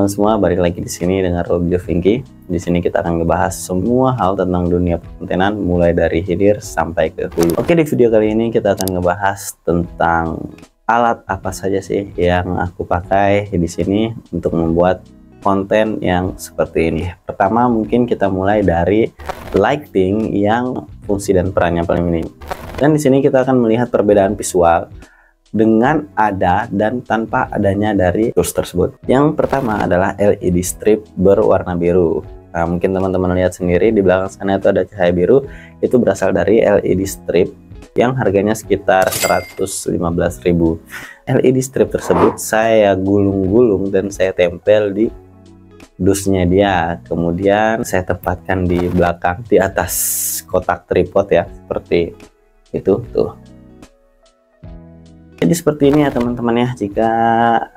teman-teman semua balik lagi di sini dengan Robio Vinky. Di sini kita akan ngebahas semua hal tentang dunia kontenan, mulai dari hilir sampai ke hulu. Oke, di video kali ini kita akan ngebahas tentang alat apa saja sih yang aku pakai di sini untuk membuat konten yang seperti ini. Pertama, mungkin kita mulai dari lighting yang fungsi dan perannya paling minim. Dan di sini kita akan melihat perbedaan visual dengan ada dan tanpa adanya dari tools tersebut. Yang pertama adalah LED strip berwarna biru. Nah, mungkin teman-teman lihat sendiri di belakang sana itu ada cahaya biru, itu berasal dari LED strip yang harganya sekitar 115.000. LED e strip tersebut saya gulung-gulung dan saya tempel di dusnya dia kemudian saya tempatkan di belakang di atas kotak tripod ya seperti itu tuh jadi seperti ini ya teman-teman ya jika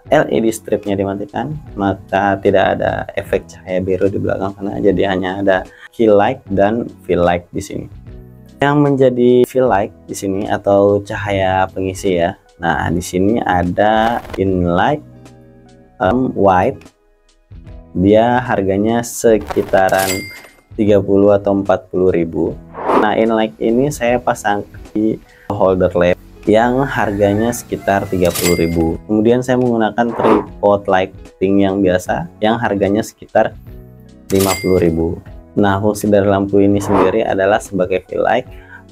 LED stripnya dimatikan maka tidak ada efek cahaya biru di belakang sana jadi hanya ada key light dan fill light di sini yang menjadi fill light di sini atau cahaya pengisi ya nah di sini ada light um, white dia harganya sekitaran 30 atau 40 ribu nah in light ini saya pasang di holder lamp yang harganya sekitar 30.000 kemudian saya menggunakan tripod lighting yang biasa yang harganya sekitar 50.000 nah fungsi dari lampu ini sendiri adalah sebagai fill light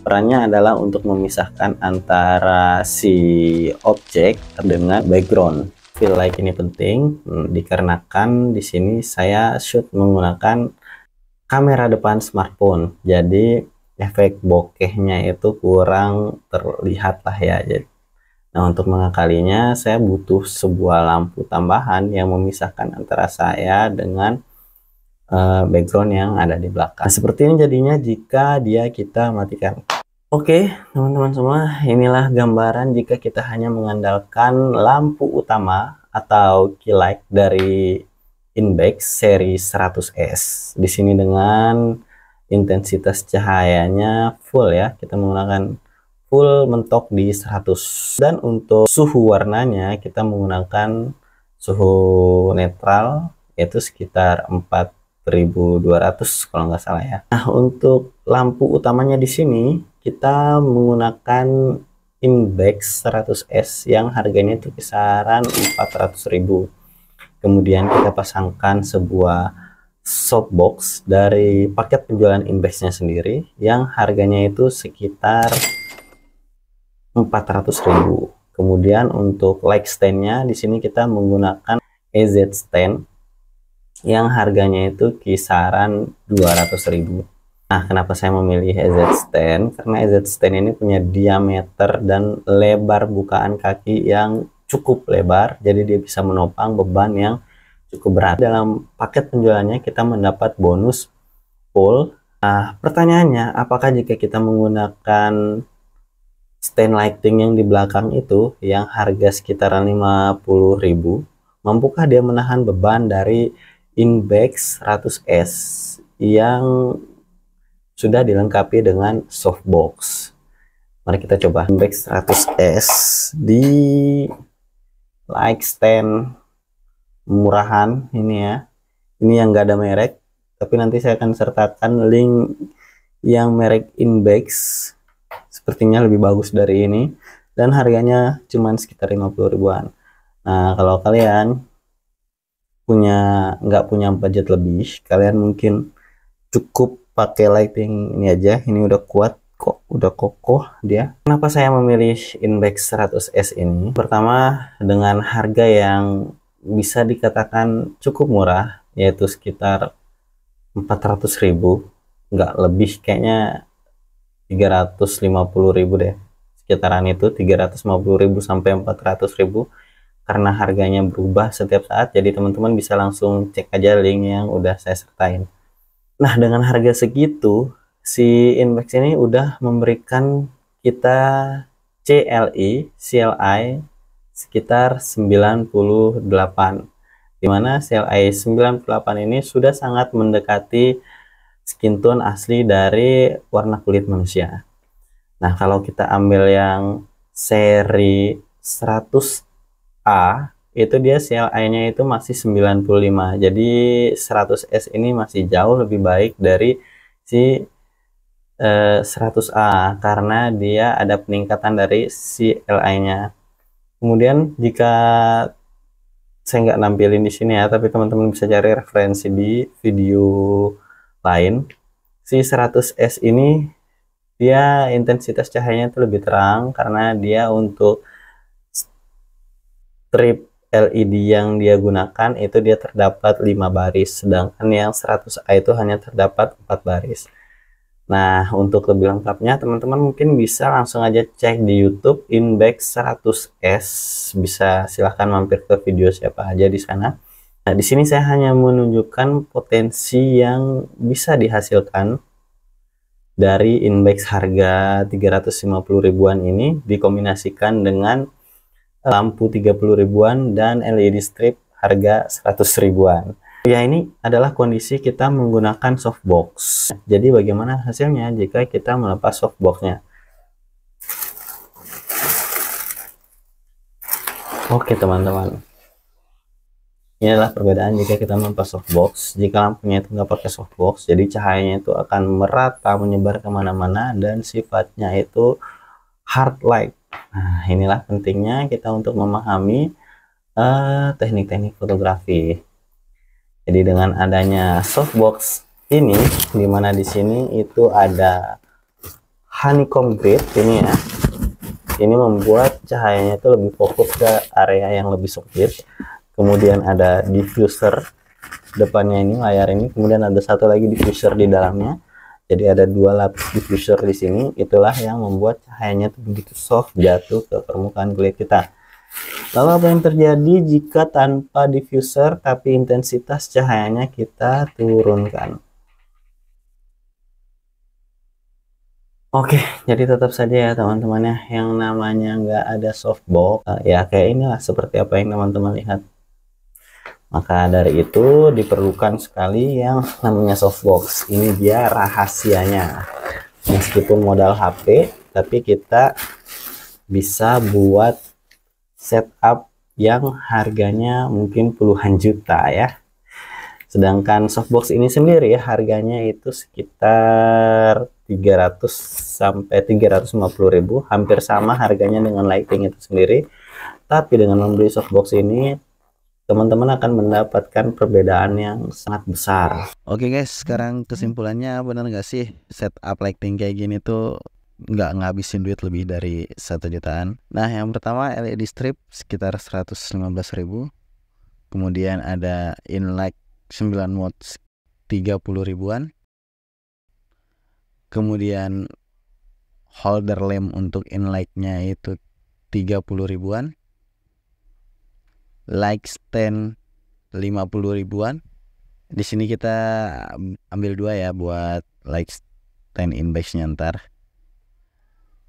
perannya adalah untuk memisahkan antara si objek dengan background fill light ini penting hmm, dikarenakan di sini saya shoot menggunakan kamera depan smartphone jadi efek bokehnya itu kurang terlihat lah ya jadi Nah, untuk mengakalinya, saya butuh sebuah lampu tambahan yang memisahkan antara saya dengan uh, background yang ada di belakang. Nah, seperti ini jadinya jika dia kita matikan. Oke, okay, teman-teman semua, inilah gambaran jika kita hanya mengandalkan lampu utama atau key light dari Inbex seri 100S. Di sini dengan intensitas cahayanya full ya kita menggunakan full mentok di 100 dan untuk suhu warnanya kita menggunakan suhu netral yaitu sekitar 4200 kalau nggak salah ya Nah untuk lampu utamanya di sini kita menggunakan index 100S yang harganya itu kisaran 400.000 kemudian kita pasangkan sebuah softbox dari paket penjualan investnya sendiri yang harganya itu sekitar 400.000 kemudian untuk leg standnya di sini kita menggunakan EZ stand yang harganya itu kisaran 200.000 nah kenapa saya memilih EZ stand karena EZ stand ini punya diameter dan lebar bukaan kaki yang cukup lebar jadi dia bisa menopang beban yang cukup berat. Dalam paket penjualannya kita mendapat bonus pull. Nah, pertanyaannya apakah jika kita menggunakan stand lighting yang di belakang itu yang harga sekitaran 50.000 mampukah dia menahan beban dari Inbex 100S yang sudah dilengkapi dengan softbox mari kita coba Inbex 100S di light stand murahan ini ya ini yang enggak ada merek tapi nanti saya akan sertakan link yang merek Inbex sepertinya lebih bagus dari ini dan harganya cuma sekitar 50 ribuan nah kalau kalian punya nggak punya budget lebih kalian mungkin cukup pakai lighting ini aja ini udah kuat kok udah kokoh dia kenapa saya memilih Inbex 100S ini pertama dengan harga yang bisa dikatakan cukup murah yaitu sekitar 400 ribu nggak lebih kayaknya 350 ribu deh sekitaran itu 350 ribu sampai 400 ribu karena harganya berubah setiap saat jadi teman-teman bisa langsung cek aja link yang udah saya sertain nah dengan harga segitu si Invex ini udah memberikan kita CLI, CLI sekitar 98 di mana AI 98 ini sudah sangat mendekati skin tone asli dari warna kulit manusia. Nah, kalau kita ambil yang seri 100A itu dia cla nya itu masih 95. Jadi 100S ini masih jauh lebih baik dari si 100A eh, karena dia ada peningkatan dari CLI-nya. Kemudian jika saya nggak nampilin di sini ya, tapi teman-teman bisa cari referensi di video lain. Si 100S ini dia intensitas cahayanya itu lebih terang karena dia untuk strip LED yang dia gunakan itu dia terdapat 5 baris sedangkan yang 100A itu hanya terdapat 4 baris Nah, untuk lebih lengkapnya, teman-teman mungkin bisa langsung aja cek di YouTube Inbex 100S. Bisa silahkan mampir ke video siapa aja di sana. Nah, di sini saya hanya menunjukkan potensi yang bisa dihasilkan dari Inbex harga 350 ribuan ini dikombinasikan dengan eh, lampu 30 ribuan dan LED strip harga 100 ribuan. Ya ini adalah kondisi kita menggunakan softbox. Jadi bagaimana hasilnya jika kita melepas softboxnya? Oke teman-teman. inilah adalah perbedaan jika kita melepas softbox. Jika lampunya itu nggak pakai softbox, jadi cahayanya itu akan merata menyebar kemana-mana dan sifatnya itu hard light. Nah inilah pentingnya kita untuk memahami eh, teknik-teknik uh, teknik -teknik fotografi. Jadi dengan adanya softbox ini, dimana di sini itu ada honeycomb grid ini ya. Ini membuat cahayanya itu lebih fokus ke area yang lebih sempit. Kemudian ada diffuser depannya ini layar ini. Kemudian ada satu lagi diffuser di dalamnya. Jadi ada dua lapis diffuser di sini. Itulah yang membuat cahayanya itu begitu soft jatuh ke permukaan kulit kita. Lalu apa yang terjadi jika tanpa diffuser tapi intensitas cahayanya kita turunkan? Oke, jadi tetap saja ya teman-teman ya, yang namanya nggak ada softbox, eh, ya kayak inilah seperti apa yang teman-teman lihat. Maka dari itu diperlukan sekali yang namanya softbox. Ini dia rahasianya. Meskipun modal HP, tapi kita bisa buat setup yang harganya mungkin puluhan juta ya. Sedangkan softbox ini sendiri ya, harganya itu sekitar 300 sampai 350 ribu hampir sama harganya dengan lighting itu sendiri tapi dengan membeli softbox ini teman-teman akan mendapatkan perbedaan yang sangat besar oke guys sekarang kesimpulannya benar nggak sih setup lighting kayak gini tuh nggak ngabisin duit lebih dari satu jutaan. Nah yang pertama LED strip sekitar 115 ribu. Kemudian ada Inlight 9 watts 30 ribuan. Kemudian holder lem untuk Inlight-nya itu 30 ribuan. Light stand 50 ribuan. Di sini kita ambil dua ya buat light stand in nya ntar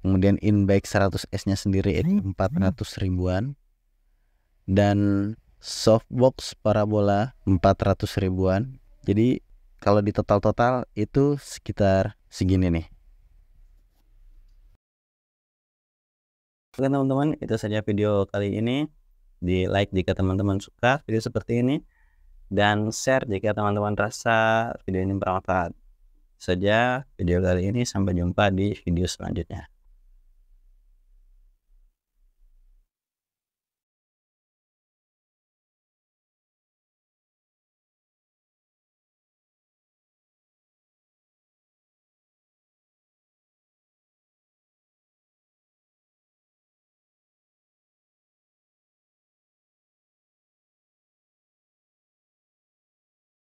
kemudian inback 100S-nya sendiri itu hmm. 400 ribuan dan softbox parabola 400 ribuan jadi kalau di total-total itu sekitar segini nih Oke teman-teman itu saja video kali ini di like jika teman-teman suka video seperti ini dan share jika teman-teman rasa video ini bermanfaat saja video kali ini sampai jumpa di video selanjutnya